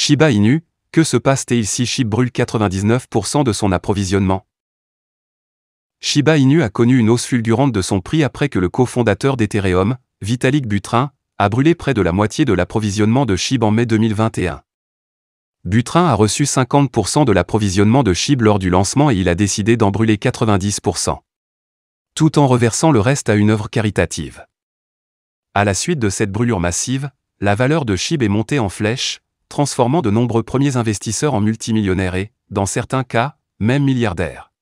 Shiba Inu, que se passe-t-il si SHIB brûle 99% de son approvisionnement Shiba Inu a connu une hausse fulgurante de son prix après que le cofondateur d'Ethereum, Vitalik Butrin, a brûlé près de la moitié de l'approvisionnement de SHIB en mai 2021. Butrin a reçu 50% de l'approvisionnement de SHIB lors du lancement et il a décidé d'en brûler 90%. Tout en reversant le reste à une œuvre caritative. À la suite de cette brûlure massive, la valeur de SHIB est montée en flèche, transformant de nombreux premiers investisseurs en multimillionnaires et, dans certains cas, même milliardaires.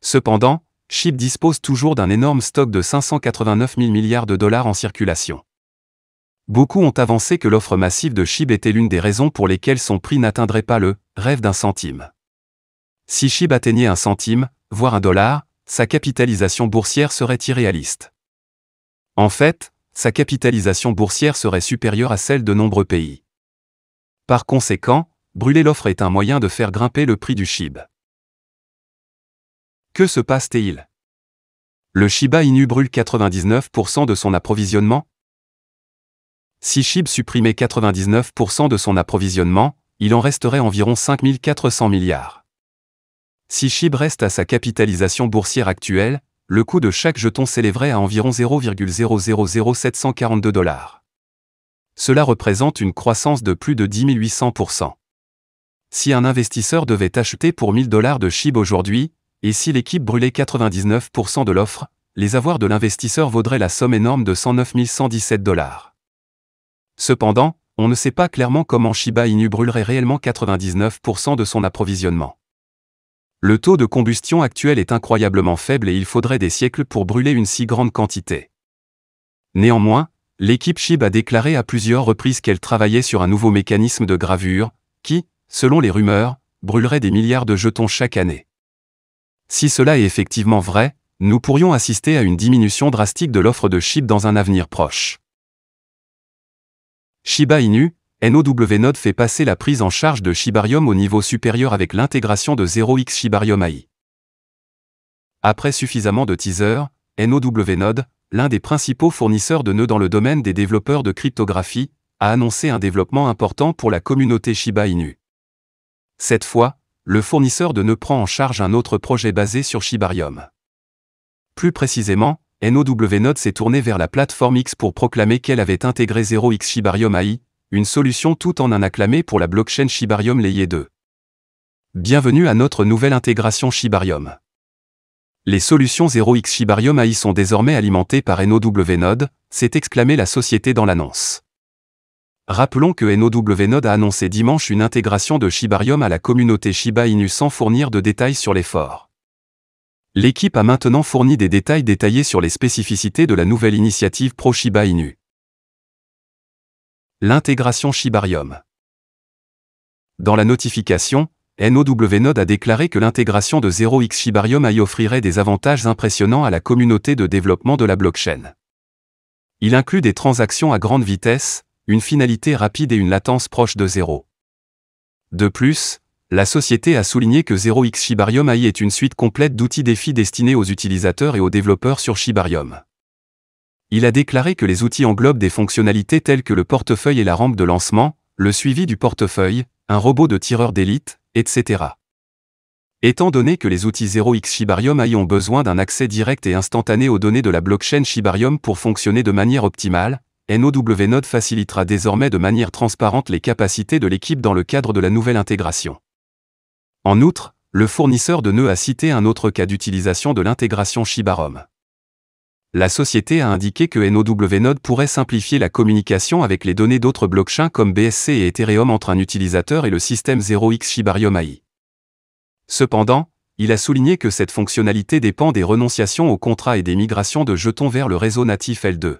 Cependant, Chip dispose toujours d'un énorme stock de 589 000 milliards de dollars en circulation. Beaucoup ont avancé que l'offre massive de SHIB était l'une des raisons pour lesquelles son prix n'atteindrait pas le rêve d'un centime. Si Chib atteignait un centime, voire un dollar, sa capitalisation boursière serait irréaliste. En fait, sa capitalisation boursière serait supérieure à celle de nombreux pays. Par conséquent, brûler l'offre est un moyen de faire grimper le prix du SHIB. Que se passe-t-il Le Shiba Inu brûle 99% de son approvisionnement Si SHIB supprimait 99% de son approvisionnement, il en resterait environ 5400 milliards. Si SHIB reste à sa capitalisation boursière actuelle, le coût de chaque jeton s'élèverait à environ 0,000742 dollars cela représente une croissance de plus de 10 800%. Si un investisseur devait acheter pour 1000 dollars de SHIB aujourd'hui, et si l'équipe brûlait 99% de l'offre, les avoirs de l'investisseur vaudraient la somme énorme de 109 117 dollars. Cependant, on ne sait pas clairement comment Shiba Inu brûlerait réellement 99% de son approvisionnement. Le taux de combustion actuel est incroyablement faible et il faudrait des siècles pour brûler une si grande quantité. Néanmoins, L'équipe Shib a déclaré à plusieurs reprises qu'elle travaillait sur un nouveau mécanisme de gravure, qui, selon les rumeurs, brûlerait des milliards de jetons chaque année. Si cela est effectivement vrai, nous pourrions assister à une diminution drastique de l'offre de Shib dans un avenir proche. Shiba Inu, NOW Node fait passer la prise en charge de Shibarium au niveau supérieur avec l'intégration de 0x Shibarium AI. Après suffisamment de teasers, NOW Node, l'un des principaux fournisseurs de nœuds dans le domaine des développeurs de cryptographie, a annoncé un développement important pour la communauté Shiba Inu. Cette fois, le fournisseur de nœuds prend en charge un autre projet basé sur Shibarium. Plus précisément, NOW s'est tourné vers la plateforme X pour proclamer qu'elle avait intégré 0x Shibarium AI, une solution tout en un acclamé pour la blockchain Shibarium Layer 2. Bienvenue à notre nouvelle intégration Shibarium. Les solutions 0x Shibarium AI sont désormais alimentées par NOW Node, s'est exclamée la société dans l'annonce. Rappelons que NOW Node a annoncé dimanche une intégration de Shibarium à la communauté Shiba Inu sans fournir de détails sur l'effort. L'équipe a maintenant fourni des détails détaillés sur les spécificités de la nouvelle initiative Pro Shiba Inu. L'intégration Shibarium. Dans la notification, Node a déclaré que l'intégration de 0x Shibarium AI offrirait des avantages impressionnants à la communauté de développement de la blockchain. Il inclut des transactions à grande vitesse, une finalité rapide et une latence proche de zéro. De plus, la société a souligné que 0x Shibarium AI est une suite complète d'outils défis destinés aux utilisateurs et aux développeurs sur Shibarium. Il a déclaré que les outils englobent des fonctionnalités telles que le portefeuille et la rampe de lancement, le suivi du portefeuille, un robot de tireur d'élite, etc. Étant donné que les outils 0x Shibarium ayant besoin d'un accès direct et instantané aux données de la blockchain Shibarium pour fonctionner de manière optimale, NOW Node facilitera désormais de manière transparente les capacités de l'équipe dans le cadre de la nouvelle intégration. En outre, le fournisseur de nœuds a cité un autre cas d'utilisation de l'intégration Shibarium la société a indiqué que NOW Node pourrait simplifier la communication avec les données d'autres blockchains comme BSC et Ethereum entre un utilisateur et le système 0x Shibarium AI. Cependant, il a souligné que cette fonctionnalité dépend des renonciations aux contrats et des migrations de jetons vers le réseau natif L2.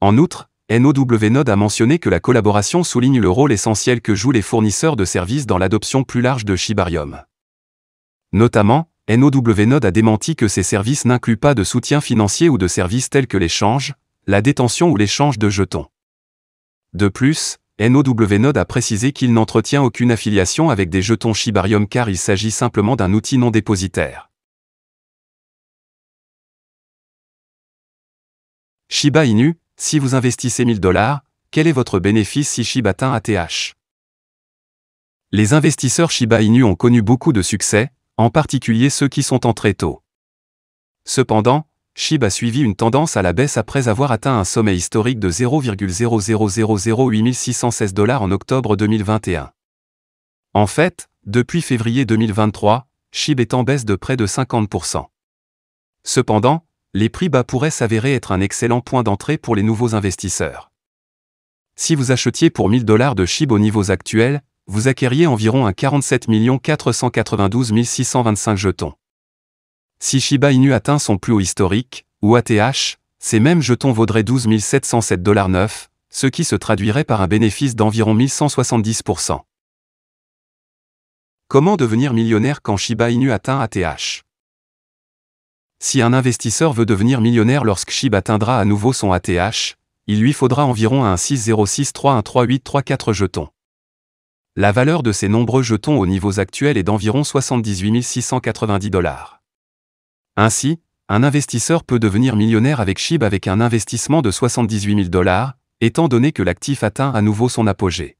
En outre, NOW Node a mentionné que la collaboration souligne le rôle essentiel que jouent les fournisseurs de services dans l'adoption plus large de Shibarium. Notamment, Node a démenti que ces services n'incluent pas de soutien financier ou de services tels que l'échange, la détention ou l'échange de jetons. De plus, Node a précisé qu'il n'entretient aucune affiliation avec des jetons Shibarium car il s'agit simplement d'un outil non dépositaire. Shiba Inu, si vous investissez 1000 dollars, quel est votre bénéfice si Shiba atteint ATH Les investisseurs Shiba Inu ont connu beaucoup de succès, en particulier ceux qui sont entrés tôt. Cependant, SHIB a suivi une tendance à la baisse après avoir atteint un sommet historique de 0,00008616 dollars en octobre 2021. En fait, depuis février 2023, SHIB est en baisse de près de 50%. Cependant, les prix bas pourraient s'avérer être un excellent point d'entrée pour les nouveaux investisseurs. Si vous achetiez pour 1000 dollars de SHIB aux niveaux actuels, vous acquériez environ un 47 492 625 jetons. Si Shiba Inu atteint son plus haut historique, ou ATH, ces mêmes jetons vaudraient 12 707 dollars ce qui se traduirait par un bénéfice d'environ 1170%. Comment devenir millionnaire quand Shiba Inu atteint ATH Si un investisseur veut devenir millionnaire lorsque Shiba atteindra à nouveau son ATH, il lui faudra environ un 606313834 jetons la valeur de ces nombreux jetons aux niveaux actuels est d'environ 78 690 dollars. Ainsi, un investisseur peut devenir millionnaire avec SHIB avec un investissement de 78 000 dollars, étant donné que l'actif atteint à nouveau son apogée.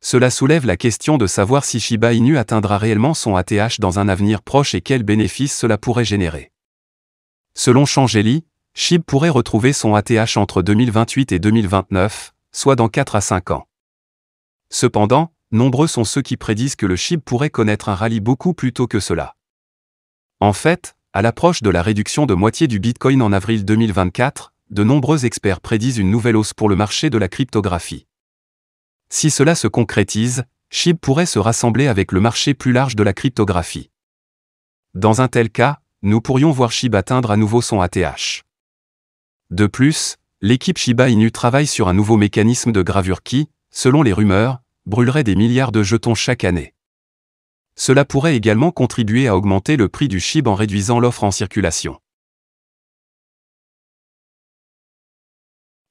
Cela soulève la question de savoir si Shiba Inu atteindra réellement son ATH dans un avenir proche et quels bénéfices cela pourrait générer. Selon Changeli, SHIB pourrait retrouver son ATH entre 2028 et 2029, soit dans 4 à 5 ans. Cependant, nombreux sont ceux qui prédisent que le SHIB pourrait connaître un rallye beaucoup plus tôt que cela. En fait, à l'approche de la réduction de moitié du Bitcoin en avril 2024, de nombreux experts prédisent une nouvelle hausse pour le marché de la cryptographie. Si cela se concrétise, SHIB pourrait se rassembler avec le marché plus large de la cryptographie. Dans un tel cas, nous pourrions voir SHIB atteindre à nouveau son ATH. De plus, l'équipe Shiba Inu travaille sur un nouveau mécanisme de gravure qui, selon les rumeurs, brûlerait des milliards de jetons chaque année. Cela pourrait également contribuer à augmenter le prix du SHIB en réduisant l'offre en circulation.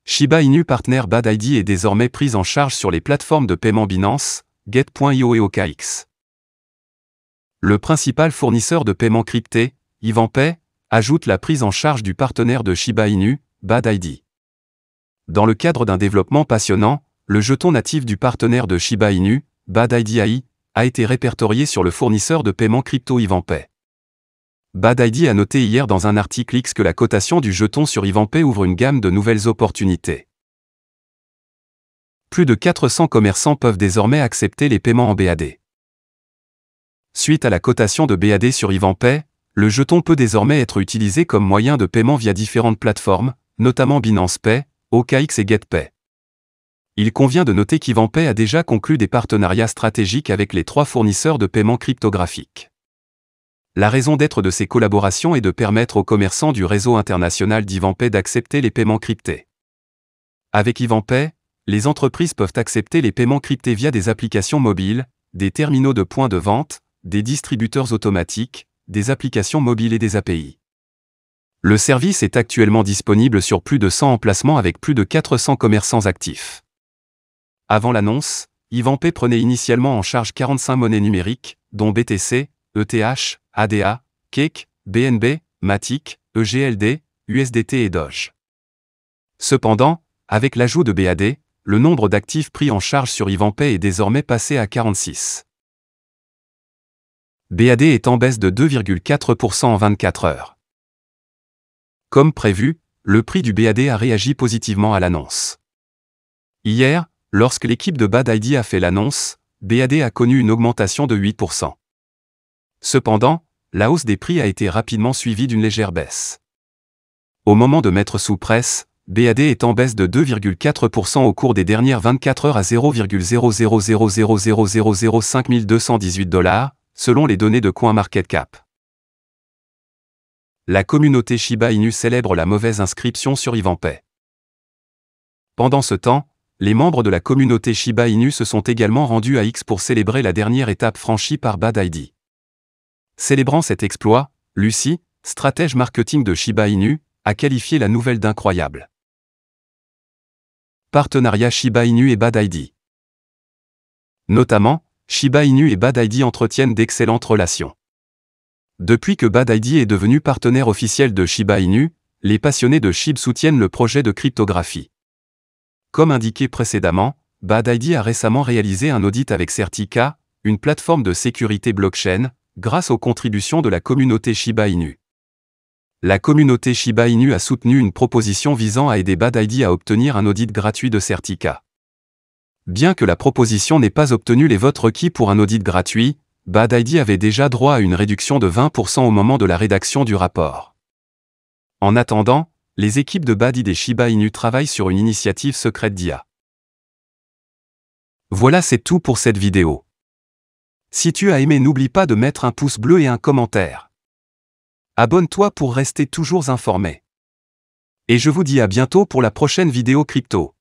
Shiba Inu Partner Bad est désormais prise en charge sur les plateformes de paiement Binance, Get.io et OKX. Le principal fournisseur de paiement crypté, Ivanpay, ajoute la prise en charge du partenaire de Shiba Inu, Bad Dans le cadre d'un développement passionnant, le jeton natif du partenaire de Shiba Inu, Bad a été répertorié sur le fournisseur de paiement crypto Ivanpay. Bad a noté hier dans un article X que la cotation du jeton sur Ivanpay ouvre une gamme de nouvelles opportunités. Plus de 400 commerçants peuvent désormais accepter les paiements en BAD. Suite à la cotation de BAD sur Ivanpay, le jeton peut désormais être utilisé comme moyen de paiement via différentes plateformes, notamment Binance Pay, OKX et GetPay il convient de noter qu'Ivanpay a déjà conclu des partenariats stratégiques avec les trois fournisseurs de paiements cryptographiques. La raison d'être de ces collaborations est de permettre aux commerçants du réseau international d'Ivanpay d'accepter les paiements cryptés. Avec Ivanpay, les entreprises peuvent accepter les paiements cryptés via des applications mobiles, des terminaux de points de vente, des distributeurs automatiques, des applications mobiles et des API. Le service est actuellement disponible sur plus de 100 emplacements avec plus de 400 commerçants actifs. Avant l'annonce, Ivanpay prenait initialement en charge 45 monnaies numériques, dont BTC, ETH, ADA, Cake, BNB, Matic, EGLD, USDT et Doge. Cependant, avec l'ajout de BAD, le nombre d'actifs pris en charge sur Ivanpay est désormais passé à 46. BAD est en baisse de 2,4% en 24 heures. Comme prévu, le prix du BAD a réagi positivement à l'annonce. Hier, Lorsque l'équipe de Bad ID a fait l'annonce, BAD a connu une augmentation de 8%. Cependant, la hausse des prix a été rapidement suivie d'une légère baisse. Au moment de mettre sous presse, BAD est en baisse de 2,4% au cours des dernières 24 heures à 0,00000005218 dollars, selon les données de CoinMarketCap. La communauté Shiba Inu célèbre la mauvaise inscription sur Ivanpay. Pendant ce temps, les membres de la communauté Shiba Inu se sont également rendus à X pour célébrer la dernière étape franchie par Bad ID. Célébrant cet exploit, Lucie, stratège marketing de Shiba Inu, a qualifié la nouvelle d'incroyable. Partenariat Shiba Inu et Bad ID. Notamment, Shiba Inu et Bad ID entretiennent d'excellentes relations. Depuis que Bad ID est devenu partenaire officiel de Shiba Inu, les passionnés de SHIB soutiennent le projet de cryptographie. Comme indiqué précédemment, Bad a récemment réalisé un audit avec Certica, une plateforme de sécurité blockchain, grâce aux contributions de la communauté Shiba Inu. La communauté Shiba Inu a soutenu une proposition visant à aider Bad à obtenir un audit gratuit de Certica. Bien que la proposition n'ait pas obtenu les votes requis pour un audit gratuit, Bad avait déjà droit à une réduction de 20% au moment de la rédaction du rapport. En attendant, les équipes de Badid et Shiba Inu travaillent sur une initiative secrète d'IA. Voilà c'est tout pour cette vidéo. Si tu as aimé n'oublie pas de mettre un pouce bleu et un commentaire. Abonne-toi pour rester toujours informé. Et je vous dis à bientôt pour la prochaine vidéo crypto.